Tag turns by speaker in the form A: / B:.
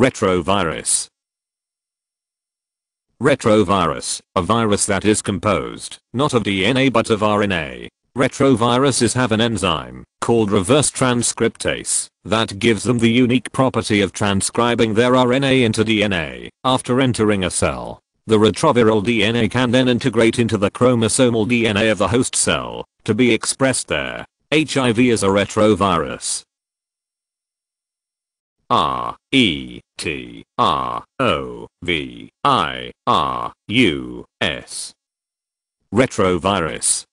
A: Retrovirus. Retrovirus, a virus that is composed, not of DNA but of RNA. Retroviruses have an enzyme, called reverse transcriptase, that gives them the unique property of transcribing their RNA into DNA, after entering a cell. The retroviral DNA can then integrate into the chromosomal DNA of the host cell, to be expressed there. HIV is a retrovirus, R E T R O V I R U S. Retrovirus